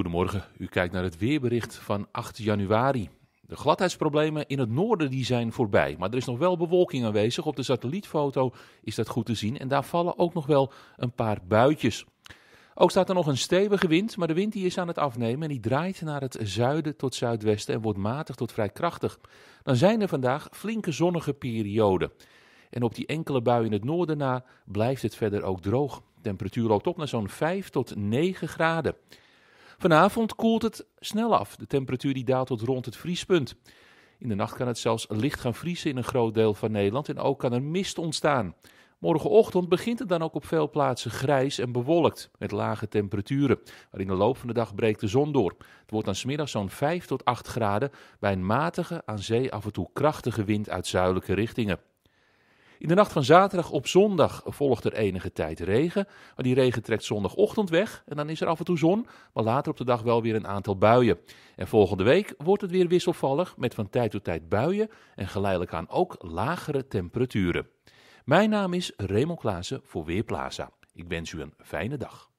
Goedemorgen, u kijkt naar het weerbericht van 8 januari. De gladheidsproblemen in het noorden die zijn voorbij, maar er is nog wel bewolking aanwezig. Op de satellietfoto is dat goed te zien en daar vallen ook nog wel een paar buitjes. Ook staat er nog een stevige wind, maar de wind die is aan het afnemen en die draait naar het zuiden tot zuidwesten en wordt matig tot vrij krachtig. Dan zijn er vandaag flinke zonnige perioden. En op die enkele bui in het noorden na blijft het verder ook droog. De temperatuur loopt op naar zo'n 5 tot 9 graden. Vanavond koelt het snel af. De temperatuur die daalt tot rond het vriespunt. In de nacht kan het zelfs licht gaan vriezen in een groot deel van Nederland en ook kan er mist ontstaan. Morgenochtend begint het dan ook op veel plaatsen grijs en bewolkt met lage temperaturen. Maar in de loop van de dag breekt de zon door. Het wordt dan smiddags zo'n 5 tot 8 graden bij een matige, aan zee af en toe krachtige wind uit zuidelijke richtingen. In de nacht van zaterdag op zondag volgt er enige tijd regen. Maar die regen trekt zondagochtend weg en dan is er af en toe zon, maar later op de dag wel weer een aantal buien. En volgende week wordt het weer wisselvallig met van tijd tot tijd buien en geleidelijk aan ook lagere temperaturen. Mijn naam is Raymond Klaassen voor Weerplaza. Ik wens u een fijne dag.